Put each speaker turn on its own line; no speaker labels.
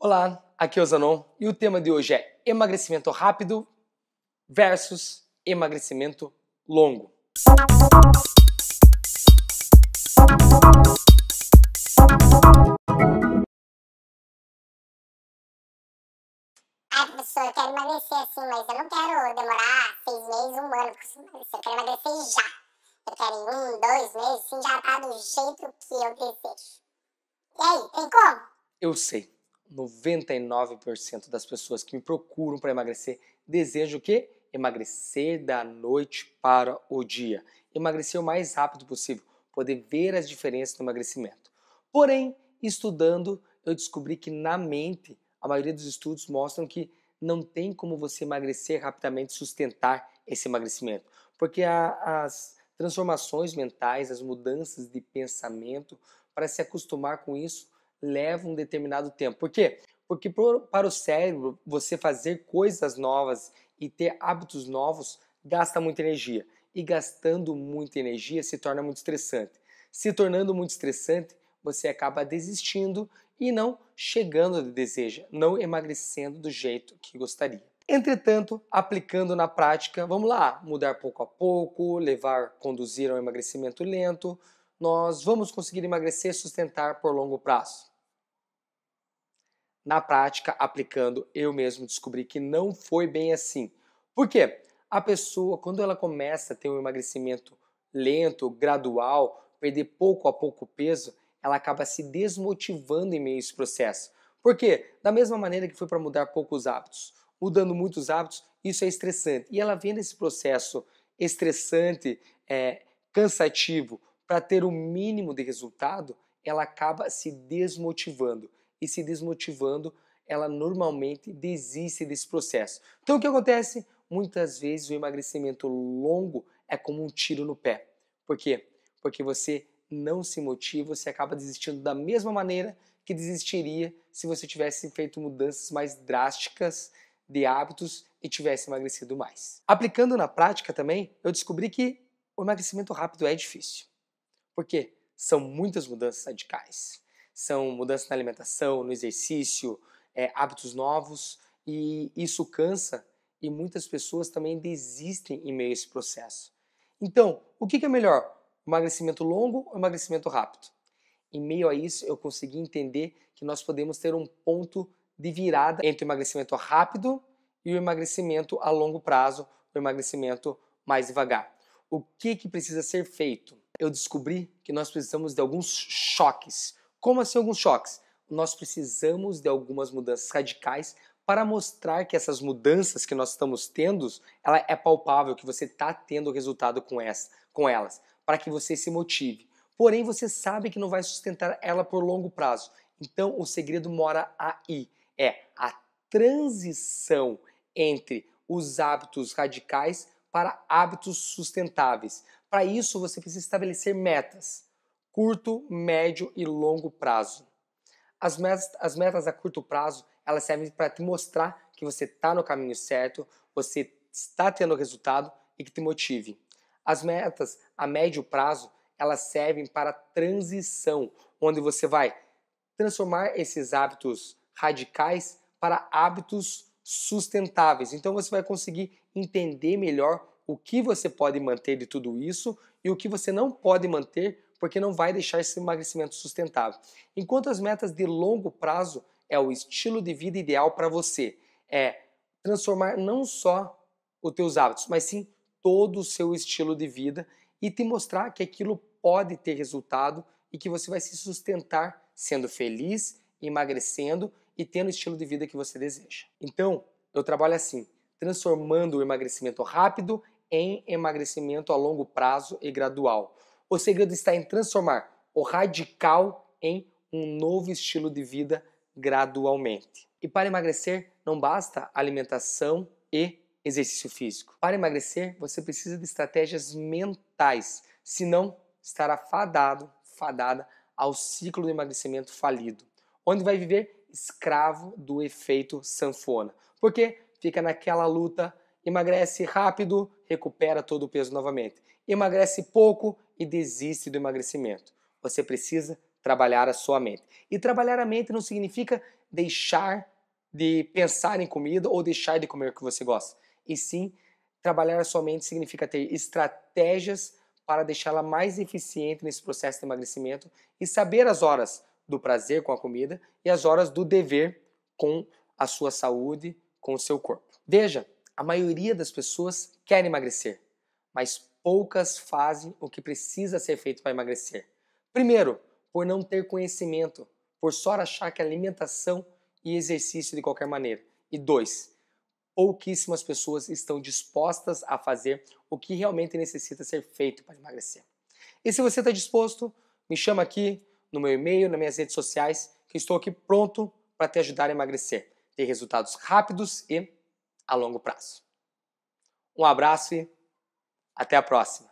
Olá, aqui é o Zanon e o tema de hoje é emagrecimento rápido versus emagrecimento longo. Ah, professor, eu quero emagrecer assim, mas eu não quero demorar seis meses, um ano para emagrecer. Eu quero emagrecer já. Eu quero em um, dois meses, assim, já tá do jeito que eu desejo. E aí, tem como? Eu sei. 99% das pessoas que me procuram para emagrecer desejam o quê? Emagrecer da noite para o dia. Emagrecer o mais rápido possível, poder ver as diferenças no emagrecimento. Porém, estudando, eu descobri que na mente, a maioria dos estudos mostram que não tem como você emagrecer rapidamente, sustentar esse emagrecimento. Porque a, as transformações mentais, as mudanças de pensamento, para se acostumar com isso, leva um determinado tempo. Por quê? Porque por, para o cérebro, você fazer coisas novas e ter hábitos novos gasta muita energia. E gastando muita energia se torna muito estressante. Se tornando muito estressante, você acaba desistindo e não chegando onde deseja, não emagrecendo do jeito que gostaria. Entretanto, aplicando na prática, vamos lá, mudar pouco a pouco, levar, conduzir ao emagrecimento lento, nós vamos conseguir emagrecer e sustentar por longo prazo? Na prática, aplicando, eu mesmo descobri que não foi bem assim. Por quê? A pessoa, quando ela começa a ter um emagrecimento lento, gradual, perder pouco a pouco peso, ela acaba se desmotivando em meio a esse processo. Por quê? Da mesma maneira que foi para mudar poucos hábitos, mudando muitos hábitos, isso é estressante. E ela vendo esse processo estressante, é, cansativo, para ter o mínimo de resultado, ela acaba se desmotivando. E se desmotivando, ela normalmente desiste desse processo. Então o que acontece? Muitas vezes o emagrecimento longo é como um tiro no pé. Por quê? Porque você não se motiva, você acaba desistindo da mesma maneira que desistiria se você tivesse feito mudanças mais drásticas de hábitos e tivesse emagrecido mais. Aplicando na prática também, eu descobri que o emagrecimento rápido é difícil. Porque são muitas mudanças radicais. São mudanças na alimentação, no exercício, é, hábitos novos, e isso cansa e muitas pessoas também desistem em meio a esse processo. Então, o que é melhor? Emagrecimento longo ou emagrecimento rápido? Em meio a isso, eu consegui entender que nós podemos ter um ponto de virada entre o emagrecimento rápido e o emagrecimento a longo prazo, o emagrecimento mais devagar. O que, que precisa ser feito? eu descobri que nós precisamos de alguns choques. Como assim alguns choques? Nós precisamos de algumas mudanças radicais para mostrar que essas mudanças que nós estamos tendo, ela é palpável, que você está tendo resultado com, essa, com elas, para que você se motive. Porém, você sabe que não vai sustentar ela por longo prazo. Então, o segredo mora aí. É a transição entre os hábitos radicais para hábitos sustentáveis. Para isso, você precisa estabelecer metas, curto, médio e longo prazo. As metas, as metas a curto prazo, elas servem para te mostrar que você está no caminho certo, você está tendo resultado e que te motive. As metas a médio prazo, elas servem para transição, onde você vai transformar esses hábitos radicais para hábitos sustentáveis. Então você vai conseguir entender melhor o que você pode manter de tudo isso e o que você não pode manter porque não vai deixar esse emagrecimento sustentável. Enquanto as metas de longo prazo é o estilo de vida ideal para você, é transformar não só os teus hábitos, mas sim todo o seu estilo de vida e te mostrar que aquilo pode ter resultado e que você vai se sustentar sendo feliz, emagrecendo e tendo o estilo de vida que você deseja. Então, eu trabalho assim, transformando o emagrecimento rápido em emagrecimento a longo prazo e gradual. O segredo está em transformar o radical em um novo estilo de vida gradualmente. E para emagrecer, não basta alimentação e exercício físico. Para emagrecer, você precisa de estratégias mentais, senão estará fadado, fadada ao ciclo do emagrecimento falido, onde vai viver escravo do efeito sanfona. Porque fica naquela luta, emagrece rápido, recupera todo o peso novamente. Emagrece pouco e desiste do emagrecimento. Você precisa trabalhar a sua mente. E trabalhar a mente não significa deixar de pensar em comida ou deixar de comer o que você gosta. E sim, trabalhar a sua mente significa ter estratégias para deixá-la mais eficiente nesse processo de emagrecimento e saber as horas do prazer com a comida e as horas do dever com a sua saúde, com o seu corpo. Veja, a maioria das pessoas quer emagrecer, mas poucas fazem o que precisa ser feito para emagrecer. Primeiro, por não ter conhecimento, por só achar que alimentação e exercício de qualquer maneira. E dois, pouquíssimas pessoas estão dispostas a fazer o que realmente necessita ser feito para emagrecer. E se você está disposto, me chama aqui, no meu e-mail, nas minhas redes sociais, que estou aqui pronto para te ajudar a emagrecer, ter resultados rápidos e a longo prazo. Um abraço e até a próxima!